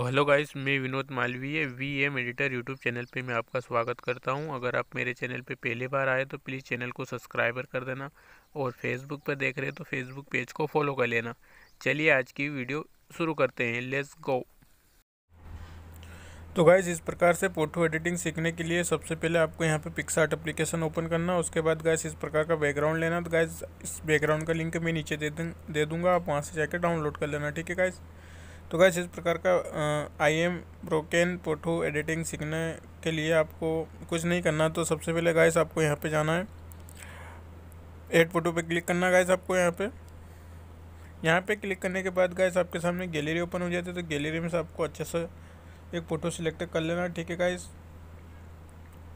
तो hello guys मैं Vinod Malviya V M editor YouTube channel पे मैं आपका स्वागत करता हूँ अगर आप मेरे चैनल पे पहली बार आए तो प्लीज़ चैनल को सब्सक्राइबर कर देना और फेसबुक पर देख रहे हैं तो फेसबुक पेज को फॉलो कर लेना चलिए आज की वीडियो शुरू करते हैं लेट्स गो तो गाइज इस प्रकार से फोटो एडिटिंग सीखने के लिए सबसे पहले आपको यहाँ पे पिक्सार्ट एप्लीकेशन ओपन करना उसके बाद गाइस इस प्रकार का बैकग्राउंड लेना तो गाइज इस बैकग्राउंड का लिंक मैं नीचे दे दूँ दे दूँगा आप वहाँ से जाकर डाउनलोड कर लेना ठीक है गाइज़ तो गैस इस प्रकार का I am broken photo editing सीखने के लिए आपको कुछ नहीं करना तो सबसे पहले गैस आपको यहाँ पे जाना है एड फोटो पे क्लिक करना गैस आपको यहाँ पे यहाँ पे क्लिक करने के बाद गैस आपके सामने गैलरी ओपन हो जाती है तो गैलरी में से आपको अच्छे से एक फ़ोटो सिलेक्ट कर लेना ठीक है गाइस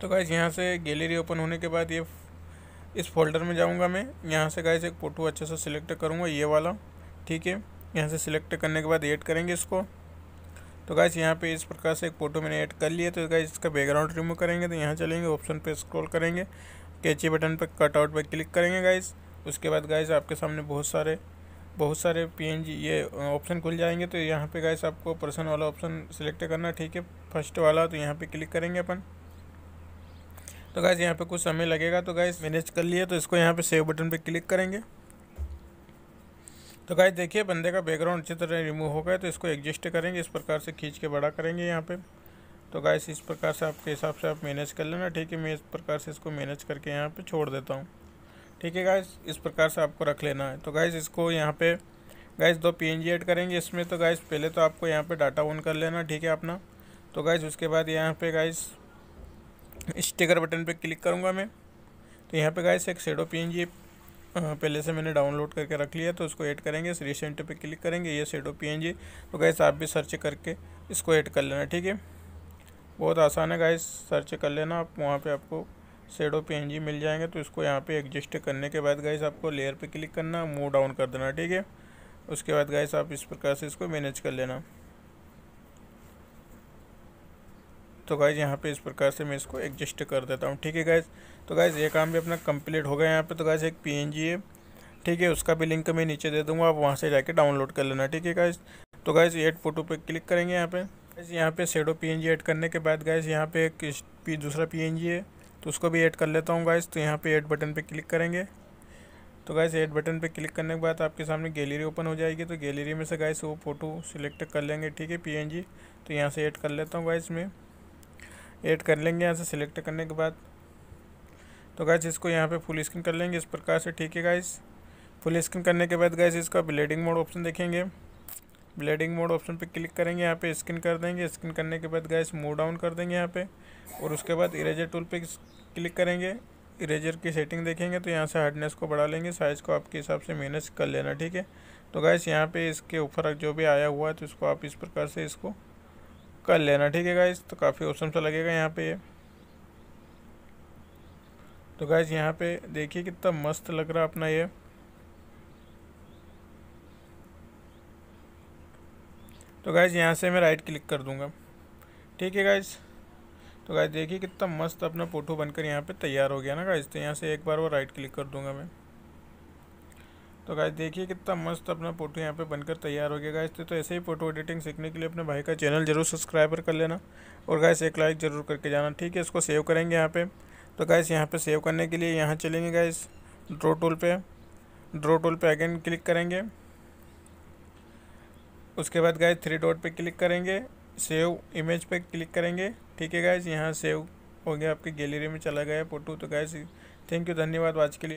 तो गैस यहाँ से गैलरी ओपन होने के बाद ये इस फोल्डर में जाऊँगा मैं यहाँ से गैस एक फ़ोटो अच्छे से सिलेक्ट करूँगा ये वाला ठीक है यहाँ से सिलेक्ट करने के बाद ऐड करेंगे इसको तो गाइस यहाँ पे इस प्रकार से एक फ़ोटो मैंने ऐड कर लिया तो गाइस इसका बैकग्राउंड रिमूव करेंगे तो यहाँ चलेंगे ऑप्शन पे स्क्रॉल करेंगे कैची बटन पर कटआउट पर क्लिक करेंगे गाइस उसके बाद गाइस आपके सामने बहुत सारे बहुत सारे पीएनजी ये ऑप्शन खुल जाएंगे तो यहाँ पे गाइस आपको पर्सन वाला ऑप्शन सिलेक्ट करना ठीक है फर्स्ट वाला तो यहाँ पर क्लिक करेंगे अपन तो गाइस यहाँ पर कुछ समय लगेगा तो गाइस मैनेज कर लिए तो इसको यहाँ पर सेव बटन पर क्लिक करेंगे तो गाय देखिए बंदे का बैकग्राउंड अच्छी तरह रिमूव हो गया तो इसको एडजस्ट करेंगे इस प्रकार से खींच के बड़ा करेंगे यहाँ पे तो गाय इस प्रकार से आपके हिसाब से आप मैनेज कर लेना ठीक है मैं इस प्रकार से इसको मैनेज करके यहाँ पर छोड़ देता हूँ ठीक है गाइस इस प्रकार से आपको रख लेना है तो गाइस इसको यहाँ पे गाइस दो पी ऐड करेंगे इसमें तो गाइस पहले तो आपको यहाँ पे डाटा ऑन कर लेना ठीक है अपना तो गाइस उसके बाद यहाँ पे गाइस स्टिकर बटन पे क्लिक करूँगा मैं तो यहाँ पे गाइस एक शेडो पी पहले से मैंने डाउनलोड करके रख लिया तो इसको ऐड करेंगे इस रिसेंट पे क्लिक करेंगे ये एन जी तो गैस आप भी सर्च करके इसको ऐड कर लेना ठीक है बहुत आसान है गाइस सर्च कर लेना आप वहाँ पे आपको एन जी मिल जाएंगे तो इसको यहाँ पे एडजस्ट करने के बाद गाइस आपको लेयर पे क्लिक करना मूव डाउन कर देना ठीक है उसके बाद गाइस आप इस प्रकार से इसको मैनेज कर लेना तो गाइज़ यहाँ पे इस प्रकार से मैं इसको एडजस्ट कर देता हूँ ठीक है गाइज़ तो गाइज़ ये काम भी अपना कंप्लीट हो गया यहाँ पे तो गाइज़ एक पीएनजी है ठीक है उसका भी लिंक मैं नीचे दे दूँगा आप वहाँ से जाके डाउनलोड कर लेना ठीक है गाइज़ तो गाइज़ एड फोटो पर क्लिक करेंगे यहाँ पर गाइज यहाँ पे शेडो जी ऐड करने के बाद गाइज यहाँ पे एक पी दूसरा जी है तो उसको भी ऐड कर लेता हूँ गाइज तो यहाँ पे ऐड बटन पे क्लिक करेंगे तो गाइज ऐड बटन पे क्लिक करने के बाद आपके सामने गैलरी ओपन हो जाएगी तो गैलरी में से गाइज वो फ़ोटो सिलेक्ट कर लेंगे ठीक है पीएनजी तो यहाँ से ऐड कर लेता हूँ गाइज मैं ऐड कर लेंगे यहाँ से सिलेक्ट करने के बाद तो गाइज इसको यहाँ पे फुल स्क्रीन कर लेंगे इस प्रकार से ठीक है गाइज फुल स्क्रीन करने के बाद गाइज इसका ब्लेडिंग मोड ऑप्शन देखेंगे ब्लेडिंग मोड ऑप्शन पे क्लिक करेंगे यहाँ पे स्किन कर देंगे स्किन करने के बाद गैस मूव डाउन कर देंगे यहाँ पे और उसके बाद इरेजर टूल पे क्लिक करेंगे इरेजर की सेटिंग देखेंगे तो यहाँ से हार्डनेस को बढ़ा लेंगे साइज़ को आपके हिसाब से मैनेज कर लेना ठीक है तो गैस यहाँ पे इसके ऊपर जो भी आया हुआ है तो इसको आप इस प्रकार से इसको कर लेना ठीक है गाइज तो काफ़ी औसम सा लगेगा यहाँ पे ये तो गाइज यहाँ पे देखिए कितना मस्त लग रहा अपना ये तो गाइज यहाँ से मैं राइट क्लिक कर दूँगा ठीक है गाइज तो गाइज देखिए कितना मस्त अपना फोटो बनकर यहाँ पे तैयार हो गया ना गाइज तो यहाँ से एक बार वो राइट क्लिक कर दूँगा मैं तो गाय देखिए कितना मस्त अपना फोटो यहाँ पे बनकर तैयार हो गया गाय तो, तो ऐसे ही फोटो एडिटिंग सीखने के लिए अपने भाई का चैनल जरूर सब्सक्राइबर कर लेना और गाय एक लाइक ज़रूर करके जाना ठीक है इसको सेव करेंगे यहाँ पे तो गाइस यहाँ पे सेव करने के लिए यहाँ चलेंगे गायस ड्रो टूल पे ड्रो टूल पे अगेन क्लिक करेंगे उसके बाद गाय थ्री डॉट पर क्लिक करेंगे सेव इमेज पर क्लिक करेंगे ठीक है गाइस यहाँ सेव हो गया आपकी गैलरी में चला गया फ़ोटो तो गाय थैंक यू धन्यवाद आज के लिए